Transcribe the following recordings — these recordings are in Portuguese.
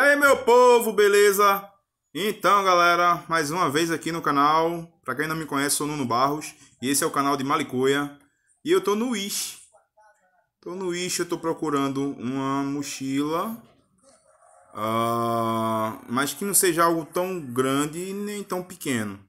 aí meu povo, beleza? Então galera, mais uma vez aqui no canal Pra quem não me conhece, sou Nuno Barros E esse é o canal de Malicoia. E eu tô no Wish Tô no Wish, eu tô procurando uma mochila uh, Mas que não seja algo tão grande nem tão pequeno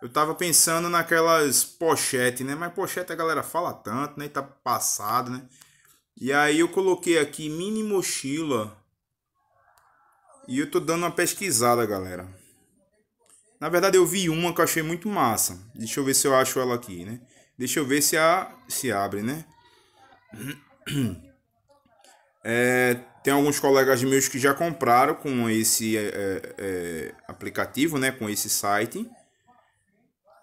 Eu tava pensando naquelas pochete, né? Mas pochete a galera fala tanto, né? Tá passado, né? E aí eu coloquei aqui mini mochila e eu tô dando uma pesquisada, galera. Na verdade, eu vi uma que eu achei muito massa. Deixa eu ver se eu acho ela aqui, né? Deixa eu ver se a se abre, né? É, tem alguns colegas meus que já compraram com esse é, é, é aplicativo, né? Com esse site.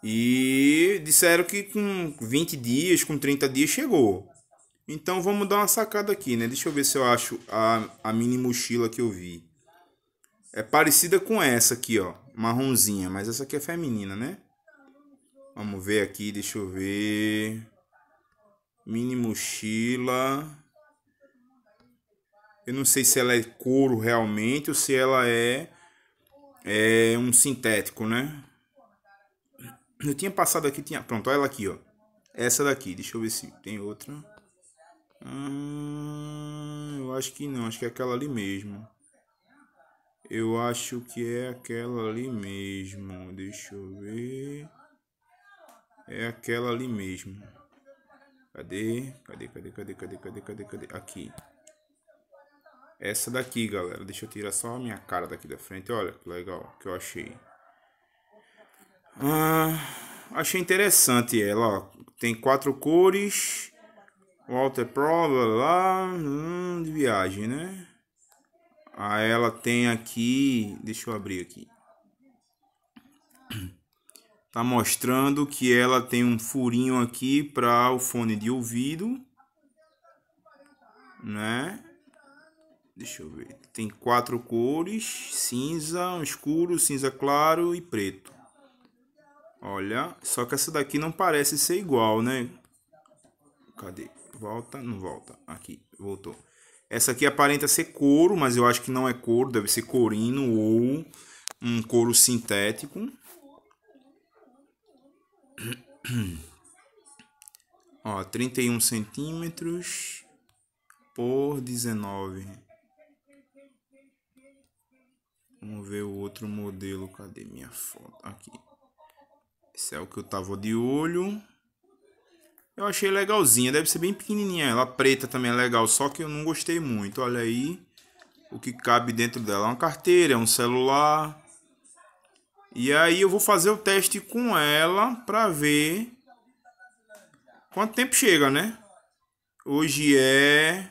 E disseram que com 20 dias, com 30 dias chegou. Então vamos dar uma sacada aqui, né? Deixa eu ver se eu acho a, a mini mochila que eu vi. É parecida com essa aqui, ó. Marronzinha, mas essa aqui é feminina, né? Vamos ver aqui, deixa eu ver. Mini mochila. Eu não sei se ela é couro realmente ou se ela é, é um sintético, né? Eu tinha passado aqui, tinha. Pronto, olha ela aqui, ó. Essa daqui, deixa eu ver se tem outra. Hum, eu acho que não, acho que é aquela ali mesmo. Eu acho que é aquela ali mesmo. Deixa eu ver. É aquela ali mesmo. Cadê? Cadê? Cadê? Cadê? Cadê? Cadê? Cadê? Cadê? Aqui. Essa daqui, galera. Deixa eu tirar só a minha cara daqui da frente. Olha que legal que eu achei. Ah, achei interessante ela. Tem quatro cores. Walter prova lá, lá. Hum, de viagem, né? Aí ela tem aqui, deixa eu abrir aqui. Tá mostrando que ela tem um furinho aqui para o fone de ouvido, né? Deixa eu ver. Tem quatro cores: cinza, escuro, cinza claro e preto. Olha, só que essa daqui não parece ser igual, né? Cadê? Volta, não volta. Aqui, voltou. Essa aqui aparenta ser couro, mas eu acho que não é couro, deve ser corino ou um couro sintético. Ó, 31 centímetros por 19. Vamos ver o outro modelo. Cadê minha foto? Aqui. Esse é o que eu tava de olho. Eu achei legalzinha, deve ser bem pequenininha. Ela preta também é legal, só que eu não gostei muito. Olha aí o que cabe dentro dela. É uma carteira, é um celular. E aí eu vou fazer o teste com ela para ver quanto tempo chega, né? Hoje é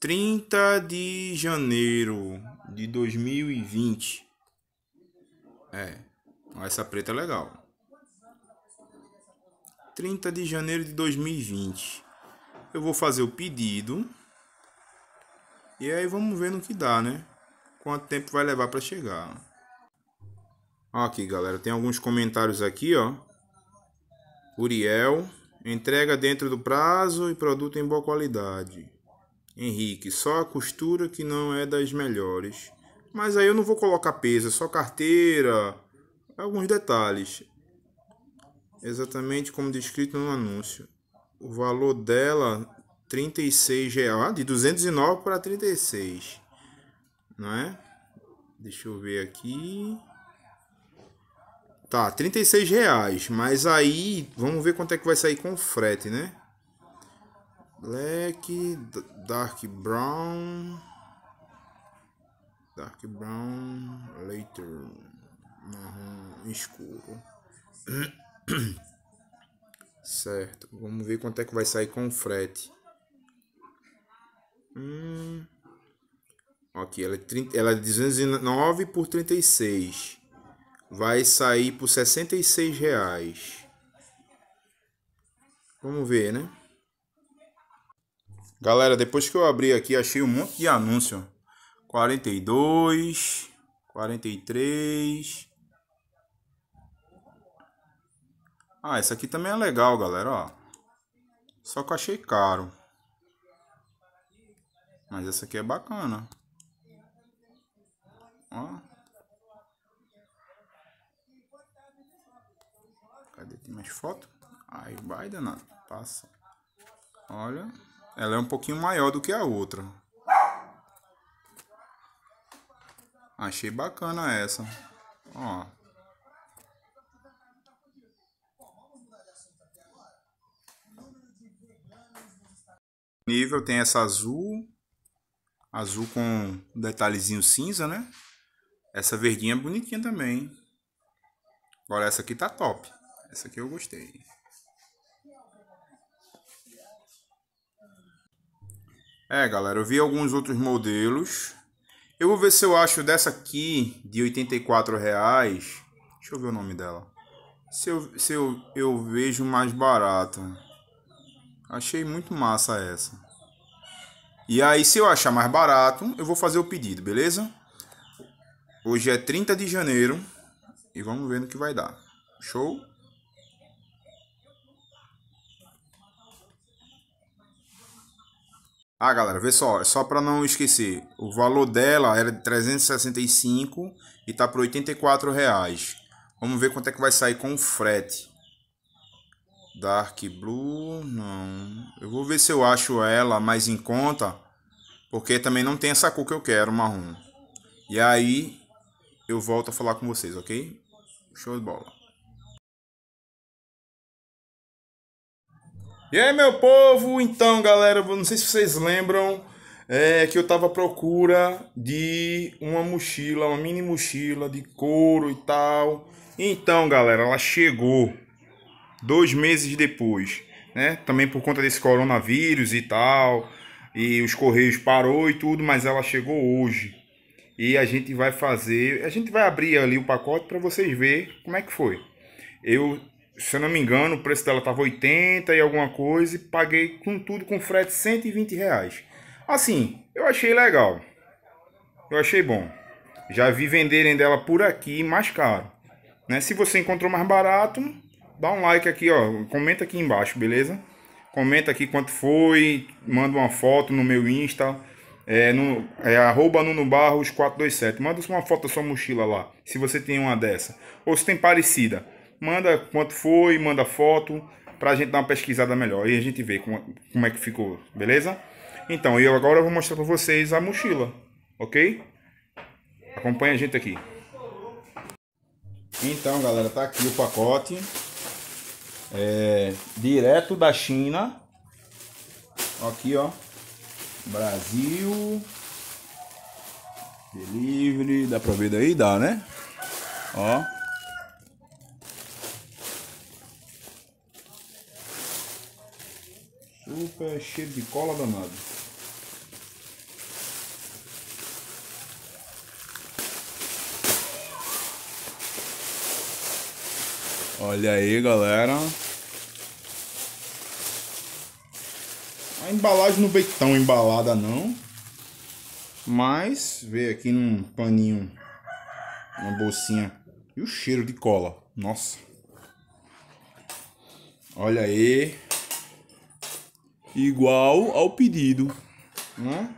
30 de janeiro de 2020. É, essa preta é legal. 30 de janeiro de 2020. Eu vou fazer o pedido. E aí vamos ver no que dá, né? Quanto tempo vai levar para chegar. Aqui, galera, tem alguns comentários aqui, ó. Uriel, entrega dentro do prazo e produto em boa qualidade. Henrique, só a costura que não é das melhores. Mas aí eu não vou colocar peso, é só carteira, alguns detalhes exatamente como descrito no anúncio. O valor dela, 36 reais, de 209 para 36, não é? Deixa eu ver aqui. Tá, 36 reais, mas aí vamos ver quanto é que vai sair com frete, né? Black, Dark Brown, Dark Brown, Later, marrom escuro. Certo. Vamos ver quanto é que vai sair com o frete. Hum. Aqui, ela é, 30, ela é 209 por 36. Vai sair por 66 reais. Vamos ver, né? Galera, depois que eu abri aqui, achei um monte de anúncio. 42, 43... Ah, esse aqui também é legal, galera, ó. Só que eu achei caro. Mas essa aqui é bacana. Ó. Cadê? Tem mais foto? Aí vai danado. Passa. Olha. Ela é um pouquinho maior do que a outra. Achei bacana essa. Ó. nível tem essa azul, azul com detalhezinho cinza, né? Essa verdinha é bonitinha também. Agora essa aqui tá top. Essa aqui eu gostei. É, galera, eu vi alguns outros modelos. Eu vou ver se eu acho dessa aqui de 84 reais. Deixa eu ver o nome dela. Se eu, se eu, eu vejo mais barata. Achei muito massa essa. E aí, se eu achar mais barato, eu vou fazer o pedido, beleza? Hoje é 30 de janeiro e vamos ver no que vai dar. Show? Ah, galera, vê só, é só para não esquecer, o valor dela era de 365 e tá por 84 reais. Vamos ver quanto é que vai sair com o frete. Dark Blue, não vou ver se eu acho ela mais em conta, porque também não tem essa cor que eu quero, marrom. E aí eu volto a falar com vocês, ok? Show de bola. E aí, meu povo? Então, galera, não sei se vocês lembram é, que eu tava à procura de uma mochila, uma mini mochila de couro e tal. Então, galera, ela chegou dois meses depois né? Também por conta desse coronavírus e tal, e os correios parou e tudo, mas ela chegou hoje. E a gente vai fazer, a gente vai abrir ali o pacote para vocês ver como é que foi. Eu, se eu não me engano, o preço dela tava 80 e alguma coisa e paguei com tudo com frete 120 reais. Assim, eu achei legal. Eu achei bom. Já vi venderem dela por aqui mais caro. Né? Se você encontrou mais barato, dá um like aqui, ó. Comenta aqui embaixo, beleza? Comenta aqui quanto foi, manda uma foto no meu Insta. É, no, é arroba nunobarros427. Manda uma foto da sua mochila lá, se você tem uma dessa. Ou se tem parecida. Manda quanto foi, manda foto, pra gente dar uma pesquisada melhor. E a gente vê como, como é que ficou, beleza? Então, eu agora vou mostrar pra vocês a mochila, ok? Acompanha a gente aqui. Então, galera, tá aqui o pacote. É, direto da China. Aqui, ó. Brasil. Delivery. Dá pra ver daí? Dá, né? Ó. Super cheiro de cola danado. Olha aí, galera. embalagem não veio tão embalada não. Mas veio aqui num paninho, uma bolsinha. E o cheiro de cola. Nossa. Olha aí. Igual ao pedido. Né?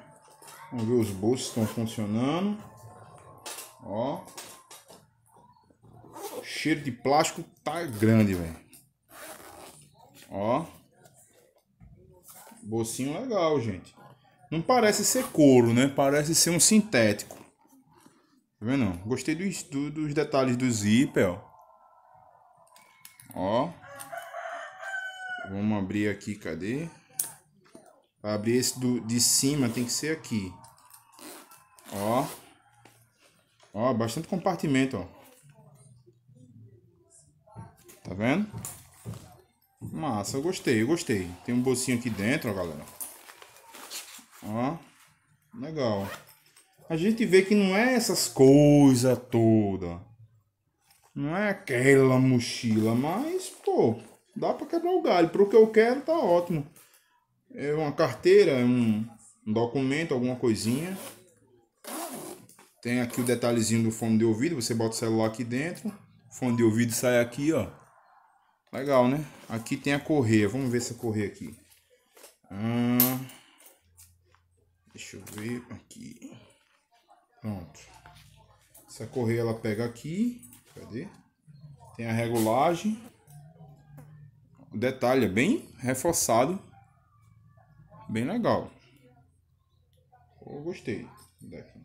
Vamos ver os bolsos estão funcionando. Ó. Cheiro de plástico tá grande, velho. Ó. Bolsinho legal, gente. Não parece ser couro, né? Parece ser um sintético. Tá vendo? Gostei dos, do, dos detalhes do zíper, ó. Ó. Vamos abrir aqui, cadê? Pra abrir esse do, de cima tem que ser aqui. Ó. Ó, bastante compartimento, ó. Tá vendo? Massa, eu gostei, eu gostei. Tem um bolsinho aqui dentro, ó, galera. Ó. Legal. A gente vê que não é essas coisas toda. Não é aquela mochila, mas, pô, dá pra quebrar o galho. Pro que eu quero, tá ótimo. É uma carteira, é um, documento, alguma coisinha. Tem aqui o detalhezinho do fone de ouvido. Você bota o celular aqui dentro. fone de ouvido sai aqui, ó. Legal, né? Aqui tem a correia. Vamos ver essa correia aqui. Ah, deixa eu ver aqui. Pronto. Essa correia ela pega aqui. Cadê? Tem a regulagem. O detalhe é bem reforçado. Bem legal. Eu gostei. Daqui.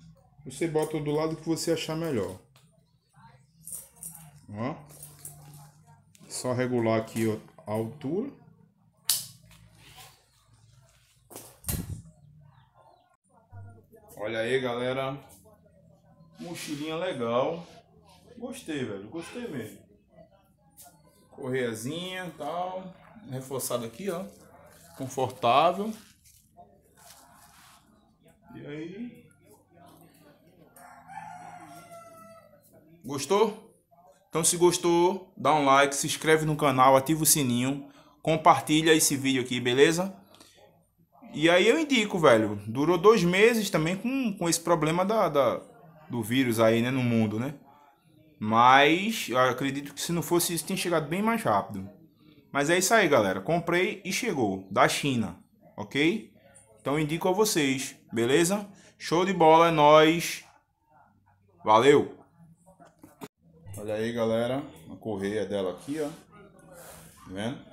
Você bota do lado que você achar melhor. Ó só regular aqui a altura. Olha aí, galera. Mochilinha legal. Gostei, velho. Gostei mesmo. Correiazinha e tal. Reforçado aqui, ó. Confortável. E aí? Gostou? Então se gostou, dá um like, se inscreve no canal, ativa o sininho, compartilha esse vídeo aqui, beleza? E aí eu indico, velho, durou dois meses também com, com esse problema da, da do vírus aí, né, no mundo, né? Mas eu acredito que se não fosse isso, tinha chegado bem mais rápido. Mas é isso aí, galera. Comprei e chegou, da China, ok? Então indico a vocês, beleza? Show de bola, é nóis! Valeu! Olha aí, galera. A correia dela aqui, ó. Tá vendo?